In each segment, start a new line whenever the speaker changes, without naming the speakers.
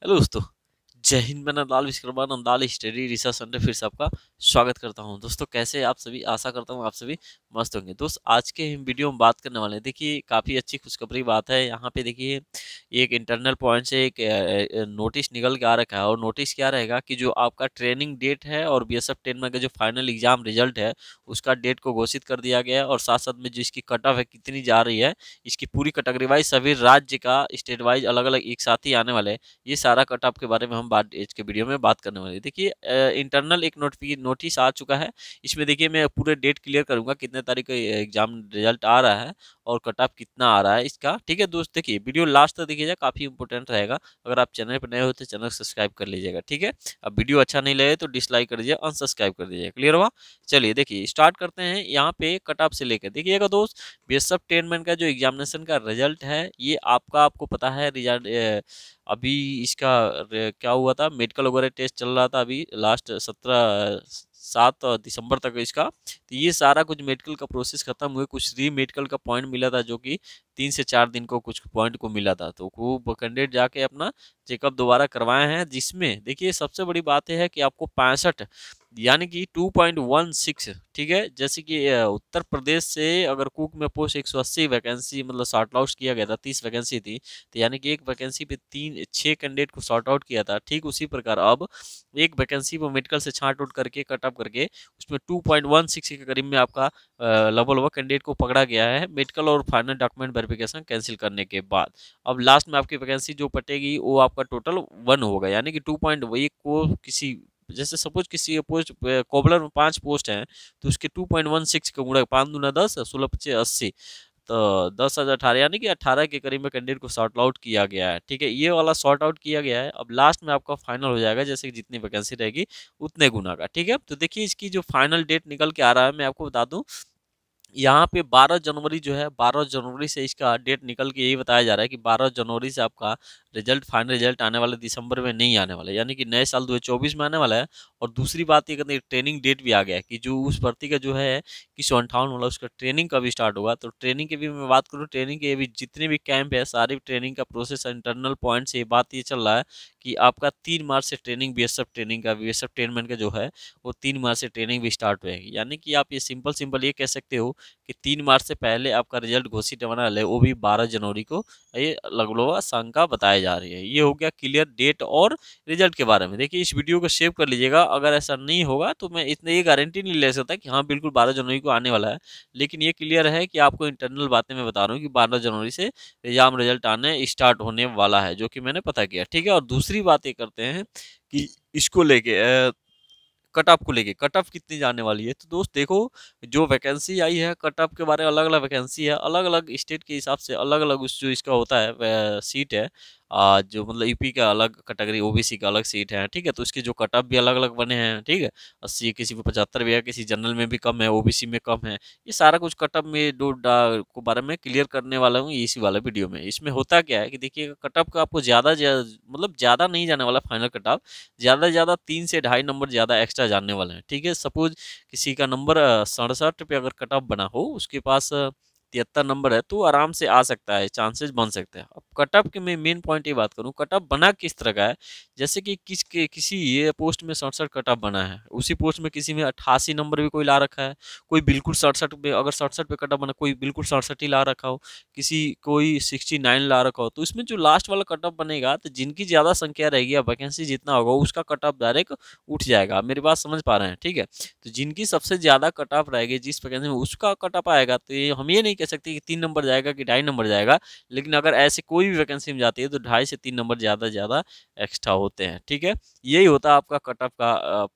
É justo. जय हिंद मैं Nandal Vishwakarma Nandal study research centre फिर से आपका स्वागत करता हूं दोस्तों कैसे आप सभी आशा करता हूं आप सभी मस्त होंगे दोस्त आज के हम वीडियो में बात करने वाले हैं देखिए काफ़ी अच्छी खुशखबरी बात है यहाँ पे देखिए एक इंटरनल पॉइंट से एक नोटिस निकल के आ रखा है और नोटिस क्या रहेगा कि जो आपका ट्रेनिंग डेट है और बी एस एफ में का जो फाइनल एग्जाम रिजल्ट है उसका डेट को घोषित कर दिया गया है और साथ साथ में जो इसकी कट ऑफ है कितनी जा रही है इसकी पूरी कैटेगरी वाइज सभी राज्य का स्टेट वाइज अलग अलग एक साथ ही आने वाले ये सारा कट ऑफ के बारे में हम बाद एज के वीडियो में बात करने वाली देखिए इंटरनल एक नोटिस आ चुका है इसमें देखिए मैं पूरे डेट क्लियर करूंगा कितने तारीख का एग्जाम रिजल्ट आ रहा है और कट ऑफ कितना आ रहा है इसका ठीक है दोस्त देखिए वीडियो लास्ट तक देखिएगा काफ़ी इंपॉर्टेंट रहेगा अगर आप चैनल पर नए हो तो चैनल सब्सक्राइब कर लीजिएगा ठीक है अब वीडियो अच्छा नहीं लगे तो डिसलाइक कर दीजिए अनसब्सक्राइब कर दीजिए क्लियर हुआ चलिए देखिए स्टार्ट करते हैं यहाँ पे कट ऑफ से लेकर देखिएगा दोस्त बी एस एफ टेन का जो एग्जामिनेशन का रिजल्ट है ये आपका आपको पता है रिजल्ट अभी इसका क्या हुआ था मेडिकल वगैरह टेस्ट चल रहा था अभी लास्ट सत्रह सात दिसंबर तक इसका तो ये सारा कुछ मेडिकल का प्रोसेस खत्म हुए कुछ री मेडिकल का पॉइंट मिला था जो कि तीन से चार दिन को कुछ पॉइंट को मिला था तो वो कैंडिडेट जाके अपना चेकअप दोबारा करवाए हैं जिसमें देखिए सबसे बड़ी बात यह है कि आपको पैंसठ यानी कि 2.16 ठीक है जैसे कि उत्तर प्रदेश से अगर कुक में पोस्ट 180 वैकेंसी मतलब शॉर्ट आउट किया गया था 30 वैकेंसी थी तो यानी कि एक वैकेंसी पे तीन छः कैंडिडेट को शॉर्ट आउट किया था ठीक उसी प्रकार अब एक वैकेंसी पर मेडिकल से छाट उट करके कट अप करके उसमें 2.16 के करीब में आपका लगभग लगभग कैंडिडेट को पकड़ा गया है मेडिकल और फाइनल डॉक्यूमेंट वेरिफिकेशन कैंसिल करने के बाद अब लास्ट में आपकी वैकेंसी जो पटेगी वो आपका टोटल वन होगा यानी कि टू पॉइंट को किसी जैसे सपोज किसी पोस्ट कॉबलर में पाँच पोस्ट हैं तो उसके टू पॉइंट वन सिक्स का गुणा पाँच दूना दस सोलह पच्चीस अस्सी तो दस हज़ार अठारह यानी कि अठारह के करीब में कैंडिडेट को शॉर्ट आउट किया गया है ठीक है ये वाला शॉर्ट आउट किया गया है अब लास्ट में आपका फाइनल हो जाएगा जैसे कि जितनी वैकेंसी रहेगी उतने गुना का ठीक है तो देखिए इसकी जो फाइनल डेट निकल के आ रहा है मैं आपको बता दूं यहाँ पे 12 जनवरी जो है 12 जनवरी से इसका डेट निकल के यही बताया जा रहा है कि 12 जनवरी से आपका रिजल्ट फाइनल रिजल्ट आने वाले दिसंबर में नहीं आने वाला यानी कि नए साल 2024 में आने वाला है और दूसरी बात ये कहते हैं ट्रेनिंग डेट भी आ गया है कि जो उस भर्ती का जो है कि सौ अंठावन वाला उसका ट्रेनिंग भी स्टार्ट होगा तो ट्रेनिंग की भी मैं बात करूँ ट्रेनिंग के भी जितने भी कैंप है सारे ट्रेनिंग का प्रोसेस इंटरनल पॉइंट से ये बात ये चल रहा है कि आपका तीन मार्च से ट्रेनिंग बी ट्रेनिंग का बी ट्रेनमेंट का जो है वो तीन मार्च से ट्रेनिंग भी स्टार्ट होएगी यानी कि आप ये सिंपल सिंपल ये कह सकते हो कि तीन मार्च से पहले आपका रिजल्ट घोषित होने वाला है वो भी बारह जनवरी को ये लगलोवा शंका बताई जा रही है ये हो गया क्लियर डेट और रिजल्ट के बारे में देखिए इस वीडियो को सेव कर लीजिएगा अगर ऐसा नहीं होगा तो मैं इतने ये गारंटी नहीं ले सकता कि हाँ बिल्कुल बारह जनवरी को आने वाला है लेकिन ये क्लियर है कि आपको इंटरनल बातें मैं बता रहा हूँ कि बारह जनवरी से एग्जाम रिजल्ट आने स्टार्ट होने वाला है जो कि मैंने पता किया ठीक है और दूसरी बात ये करते हैं कि इसको लेके कट ऑफ को लेके कट ऑफ कितनी जाने वाली है तो दोस्त देखो जो वैकेंसी आई है कट ऑफ के बारे में अलग अलग वैकेंसी है अलग अलग स्टेट के हिसाब से अलग अलग उस जो इसका होता है सीट है जो मतलब यूपी e का अलग कैटेगरी ओबीसी का अलग सीट है ठीक है तो इसके जो कट ऑफ भी अलग अलग बने हैं ठीक है अस्सी किसी पे पचहत्तर भी है किसी जनरल में भी कम है ओबीसी में कम है ये सारा कुछ कट ऑफ में दो को बारे में क्लियर करने वाला हूँ इसी वाला वीडियो में इसमें होता क्या है कि देखिए कट ऑफ का आपको ज़्यादा मतलब ज़्यादा नहीं जाने वाला फाइनल कट ऑफ ज़्यादा से ज़्यादा तीन से ढाई नंबर ज़्यादा एक्स्ट्रा जानने वाले हैं ठीक है सपोज किसी का नंबर सड़सठ पे अगर कट ऑफ बना हो उसके पास तिहत्तर नंबर है तो आराम से आ सकता है चांसेस बन सकते हैं अब कटअप के मैं मेन पॉइंट ये बात करूँ कटअप बना किस तरह का है जैसे कि किस के किसी ये पोस्ट में सड़सठ कटअप बना है उसी पोस्ट में किसी में अट्ठासी नंबर भी कोई ला रखा है कोई बिल्कुल सड़सठ पे अगर सड़सठ पे कटअप बना कोई बिल्कुल सड़सठ ही ला रखा हो किसी कोई सिक्सटी नाइन ला रखा हो तो इसमें जो लास्ट वाला कटअप बनेगा तो जिनकी ज़्यादा संख्या रहेगी या वैकेंसी जितना होगा उसका कटअप डायरेक्ट उठ जाएगा मेरी बात समझ पा रहे हैं ठीक है तो जिनकी सबसे ज़्यादा कटअप रहेगी जिस वैकेंसी में उसका कटअप आएगा तो ये हम ये नहीं नहीं कह सकते कि तीन नंबर जाएगा कि ढाई नंबर जाएगा लेकिन अगर ऐसे कोई भी वैकेंसी में जाती है तो ढाई से तीन नंबर ज़्यादा ज़्यादा एक्स्ट्रा होते हैं ठीक है यही होता है आपका कटअप का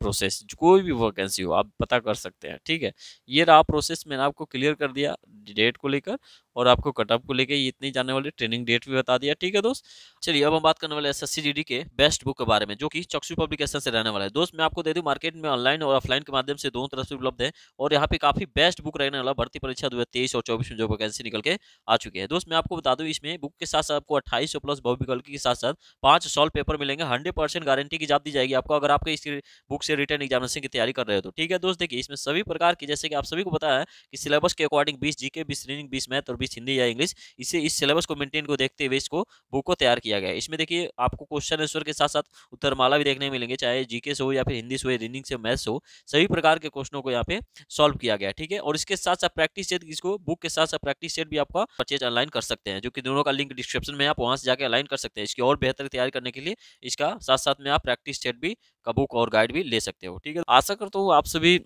प्रोसेस कोई भी वैकेंसी हो आप पता कर सकते हैं ठीक है ये रहा प्रोसेस मैंने आपको क्लियर कर दिया डेट को लेकर और आपको कटअप को लेकर ये इतनी जाने वाली ट्रेनिंग डेट भी बता दिया ठीक है दोस्त चलिए अब हम बात करने वाले एस एस के बेस्ट बुक के बारे में जो कि चक्सु पब्लिकेशन से रहने वाला है दोस्त मैं आपको दे दूँ मार्केट में ऑनलाइन और ऑफलाइन के माध्यम से दोनों तरफ से उपलब्ध है और यहाँ पे काफी बेस्ट बुक रहने वाला भर्ती परीक्षा दो तेईस और चौबीस में जो वैकेंसी निकल के आ चुकी है दोस्त मैं आपको बता दूं इसमें बुक के साथ साथ आपको अट्ठाईस प्लस बहुविकल्पी के साथ साथ पांच सॉल्व पेपर मिलेंगे हंड्रेड परसेंट गारंटी की जाप दी जाएगी आपको अगर आपके इस बुक से रिटर्न एग्जामिनेशन की तैयारी कर रहे हो तो ठीक है दोस्त देखिए इसमें सभी प्रकार की जैसे कि आप सभी को पता है कि सिलेबस के अकॉर्डिंग बीस जी के बीस रीडिंग बीस मैथ और बीस हिंदी या इंग्लिश इसे इस सिलेबस को मेंटेन को देखते हुए इसको बुक को तैयार किया गया इसमें देखिए आपको क्वेश्चन आंसर के साथ साथ उत्तरमाला भी देखने मिलेंगे चाहे जीके से हो या फिर हिंदी से हो रीडिंग से मैथ्स हो सभी प्रकार के क्वेश्चनों को यहाँ पे सॉल्व किया गया ठीक है और इसके साथ साथ प्रैक्टिस इसको बुक के साथ साथ प्रैक्टिस सेट भी आपका परचेज ऑनलाइन कर सकते हैं जो कि दोनों का लिंक डिस्क्रिप्शन में आप वहाँ से जाकर ऑनलाइन कर सकते हैं इसकी और बेहतर तैयारी करने के लिए इसका साथ साथ में आप प्रैक्टिस सेट भी का बुक और गाइड भी ले सकते हो ठीक है आशा करता हूँ आप सभी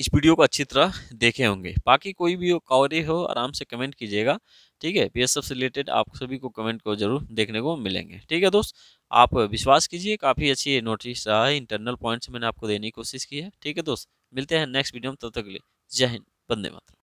इस वीडियो को अच्छी तरह देखे होंगे बाकी कोई भी कॉरी हो आराम से कमेंट कीजिएगा ठीक है पी से रिलेटेड आप सभी को कमेंट को जरूर देखने को मिलेंगे ठीक है दोस्त आप विश्वास कीजिए काफ़ी अच्छी नोटिस रहा है इंटरनल पॉइंट्स मैंने आपको देने की कोशिश की है ठीक है दोस्त मिलते हैं नेक्स्ट वीडियो में तब तो तक के लिए जय हिंद बंदे मातरम